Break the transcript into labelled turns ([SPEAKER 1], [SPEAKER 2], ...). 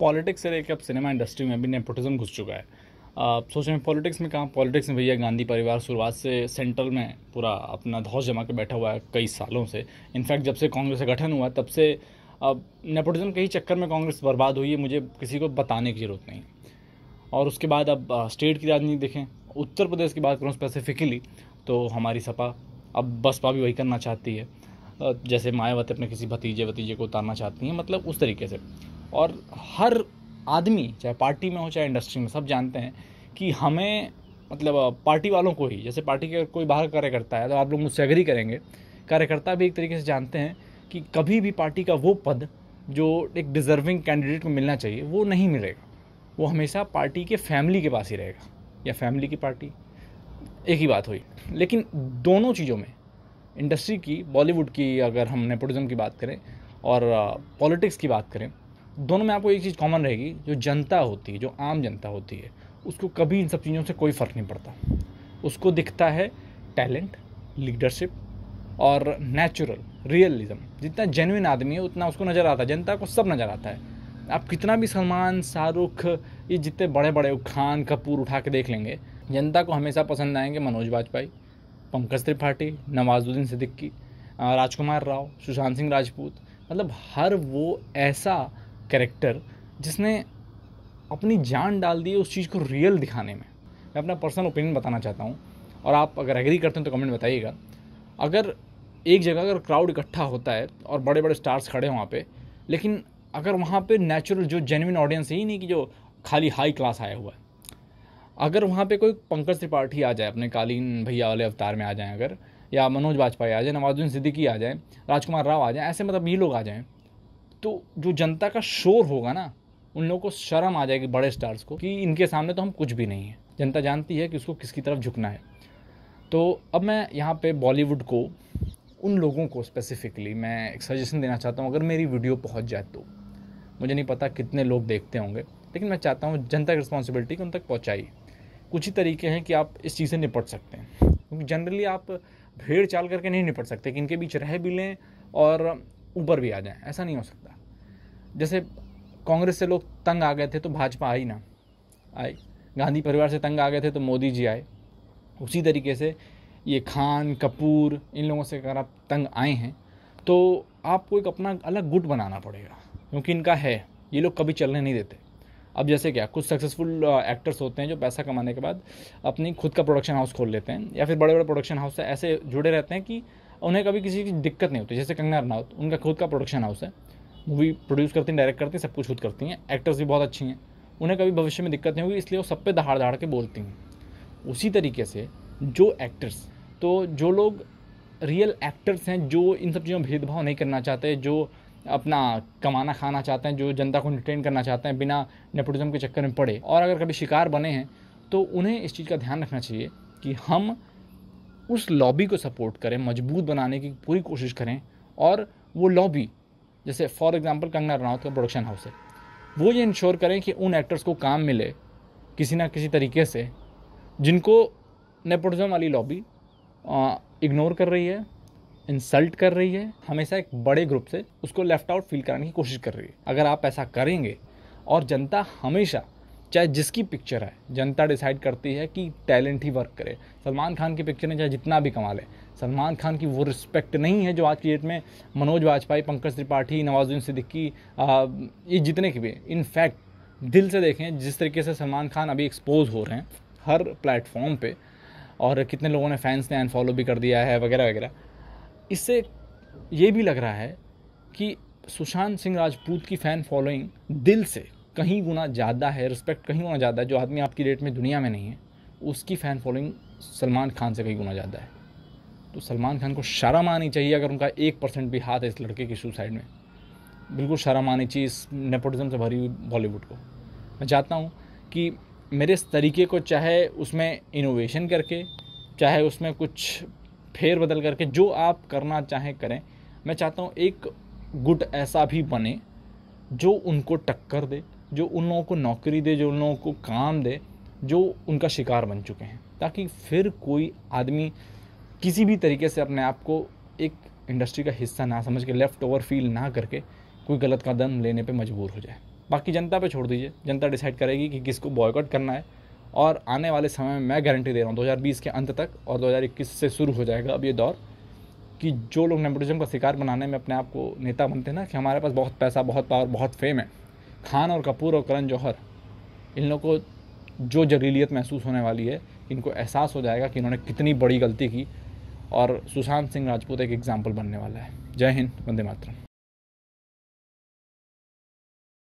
[SPEAKER 1] politics से लेकर अब सिनेमा इंडस्ट्री में भी नेपोटिज्म घुस चुका है आप सोचें पॉलिटिक्स में कहाँ पॉलिटिक्स में भैया गांधी परिवार शुरुआत से सेंटर में पूरा अपना धौस जमा के बैठा हुआ है कई सालों से इनफैक्ट जब से कांग्रेस का गठन हुआ तब से अब नेपोटिज्म के ही चक्कर में कांग्रेस बर्बाद हुई है मुझे किसी को बताने की ज़रूरत नहीं और उसके बाद अब स्टेट की राजनीति देखें उत्तर प्रदेश की बात करूँ स्पेसिफिकली तो हमारी सपा अब बसपा भी वही करना चाहती है जैसे मायावती अपने किसी भतीजे भतीजे को उतारना चाहती हैं मतलब उस तरीके से और हर आदमी चाहे पार्टी में हो चाहे इंडस्ट्री में सब जानते हैं कि हमें मतलब पार्टी वालों को ही जैसे पार्टी के कोई बाहर कार्य करता है तो आप लोग मुझसे अग्री करेंगे कार्यकर्ता भी एक तरीके से जानते हैं कि कभी भी पार्टी का वो पद जो एक डिज़र्विंग कैंडिडेट को मिलना चाहिए वो नहीं मिलेगा वो हमेशा पार्टी के फैमिली के पास ही रहेगा या फैमिली की पार्टी एक ही बात हुई लेकिन दोनों चीज़ों में इंडस्ट्री की बॉलीवुड की अगर हम नेपोटिज़म की बात करें और पॉलिटिक्स की बात करें दोनों में आपको एक चीज़ कॉमन रहेगी जो जनता होती है जो आम जनता होती है उसको कभी इन सब चीज़ों से कोई फ़र्क नहीं पड़ता उसको दिखता है टैलेंट लीडरशिप और नेचुरल रियलिज्म जितना जेनुइन आदमी है उतना उसको नज़र आता है जनता को सब नज़र आता है आप कितना भी सलमान शाहरुख ये जितने बड़े बड़े खान कपूर उठा के देख लेंगे जनता को हमेशा पसंद आएंगे मनोज वाजपेयी पंकज त्रिपाठी नवाजुद्दीन सिद्दीकी राजकुमार राव सुशांत सिंह राजपूत मतलब हर वो ऐसा कैरेक्टर जिसने अपनी जान डाल दी उस चीज़ को रियल दिखाने में मैं अपना पर्सनल ओपिनियन बताना चाहता हूँ और आप अगर एग्री करते हैं तो कमेंट बताइएगा अगर एक जगह अगर क्राउड इकट्ठा होता है और बड़े बड़े स्टार्स खड़े हैं वहाँ पे लेकिन अगर वहाँ पे नेचुरल जो जेन्यन ऑडियंस है ही नहीं कि जो खाली हाई क्लास आया हुआ है अगर वहाँ पे कोई पंकज त्रिपाठी आ जाए अपने कालीन भैया वाले अवतार में आ जाएँ अगर या मनोज वाजपेयी आ जाए नवाजुद्दीन सिद्दीकी आ जाए राजकुमार राव आ जाए ऐसे मतलब ये लोग आ जाएँ तो जो जनता का शोर होगा ना उन लोगों को शर्म आ जाएगी बड़े स्टार्स को कि इनके सामने तो हम कुछ भी नहीं है जनता जानती है कि उसको किसकी तरफ झुकना है तो अब मैं यहाँ पे बॉलीवुड को उन लोगों को स्पेसिफिकली मैं एक सजेशन देना चाहता हूँ अगर मेरी वीडियो पहुँच जाए तो मुझे नहीं पता कितने लोग देखते होंगे लेकिन मैं चाहता हूँ जनता की रिस्पॉन्सिबिलिटी को उन तक पहुँचाई कुछ ही तरीके हैं कि आप इस चीज़ से निपट सकते हैं क्योंकि जनरली आप भेड़ चाल करके नहीं निपट सकते कि इनके बीच रह भी लें और ऊपर भी आ जाएं ऐसा नहीं हो सकता जैसे कांग्रेस से लोग तंग आ गए थे तो भाजपा आई ना आई गांधी परिवार से तंग आ गए थे तो मोदी जी आए उसी तरीके से ये खान कपूर इन लोगों से अगर आप तंग आए हैं तो आपको एक अपना अलग गुट बनाना पड़ेगा क्योंकि इनका है ये लोग कभी चलने नहीं देते अब जैसे क्या कुछ सक्सेसफुल एक्टर्स होते हैं जो पैसा कमाने के बाद अपनी खुद का प्रोडक्शन हाउस खोल लेते हैं या फिर बड़े बड़े प्रोडक्शन हाउस से ऐसे जुड़े रहते हैं कि उन्हें कभी किसी की दिक्कत नहीं होती जैसे कंगना रनावत उनका खुद का प्रोडक्शन हाउस है मूवी प्रोड्यूस करती हैं डायरेक्ट करती हैं सब कुछ खुद करती हैं एक्टर्स भी बहुत अच्छी हैं उन्हें कभी भविष्य में दिक्कत नहीं होगी इसलिए वो सब पे दहाड़ दहाड़ के बोलती हैं उसी तरीके से जो एक्टर्स तो जो लोग रियल एक्टर्स हैं जो इन सब चीज़ों में भेदभाव नहीं करना चाहते जो अपना कमाना खाना चाहते हैं जो जनता को इंटरटेन करना चाहते हैं बिना नेपोटिज्म के चक्कर में पड़े और अगर कभी शिकार बने हैं तो उन्हें इस चीज़ का ध्यान रखना चाहिए कि हम उस लॉबी को सपोर्ट करें मजबूत बनाने की पूरी कोशिश करें और वो लॉबी जैसे फॉर एग्जांपल कंगना रनौत का प्रोडक्शन हाउस है वो ये इंश्योर करें कि उन एक्टर्स को काम मिले किसी ना किसी तरीके से जिनको नेपोटिज्म वाली लॉबी इग्नोर कर रही है इंसल्ट कर रही है हमेशा एक बड़े ग्रुप से उसको लेफ्ट आउट फील कराने की कोशिश कर रही है अगर आप ऐसा करेंगे और जनता हमेशा चाहे जिसकी पिक्चर है जनता डिसाइड करती है कि टैलेंट ही वर्क करे सलमान खान की पिक्चर में चाहे जितना भी कमा ले सलमान खान की वो रिस्पेक्ट नहीं है जो आज की डेट में मनोज वाजपेयी पंकज त्रिपाठी नवाजुद्दीन सिद्दीकी ये जितने के भी इनफैक्ट दिल से देखें जिस तरीके से सलमान खान अभी एक्सपोज हो रहे हैं हर प्लेटफॉर्म पर और कितने लोगों ने फैंस ने अनफॉलो भी कर दिया है वगैरह वगैरह इससे ये भी लग रहा है कि सुशांत सिंह राजपूत की फ़ैन फॉलोइंग दिल से कहीं गुना ज़्यादा है रिस्पेक्ट कहीं गुना ज़्यादा है जो आदमी आपकी रेट में दुनिया में नहीं है उसकी फ़ैन फॉलोइंग सलमान खान से कहीं गुना ज़्यादा है तो सलमान खान को शर्म आनी चाहिए अगर उनका एक परसेंट भी हाथ है इस लड़के की सुसाइड में बिल्कुल शर्म आनी चाहिए इस नेपोटिज्म से भरी हुई बॉलीवुड को मैं चाहता हूँ कि मेरे इस तरीके को चाहे उसमें इनोवेशन करके चाहे उसमें कुछ फेर बदल करके जो आप करना चाहें करें मैं चाहता हूँ एक गुट ऐसा भी बने जो उनको टक्कर दे जो उन लोगों को नौकरी दे जो उन लोगों को काम दे जो उनका शिकार बन चुके हैं ताकि फिर कोई आदमी किसी भी तरीके से अपने आप को एक इंडस्ट्री का हिस्सा ना समझ के लेफ़्ट ओवर फील ना करके कोई गलत कदम लेने पे मजबूर हो जाए बाकी जनता पे छोड़ दीजिए जनता डिसाइड करेगी कि किसको बॉयकॉट करना है और आने वाले समय में मैं गारंटी दे रहा हूँ 2020 के अंत तक और 2021 से शुरू हो जाएगा अब ये दौर कि जो लोग नेपोटिज्म का शिकार बनाने में अपने आप को नेता बनते हैं ना कि हमारे पास बहुत पैसा बहुत पावर बहुत फेम है खान और कपूर और करण जौहर इन लोगों को जो जहरीलीत महसूस होने वाली है इनको एहसास हो जाएगा कि इन्होंने कितनी बड़ी गलती की और सुशांत सिंह राजपूत एक एग्जाम्पल बनने वाला है जय हिंद वंदे मातरम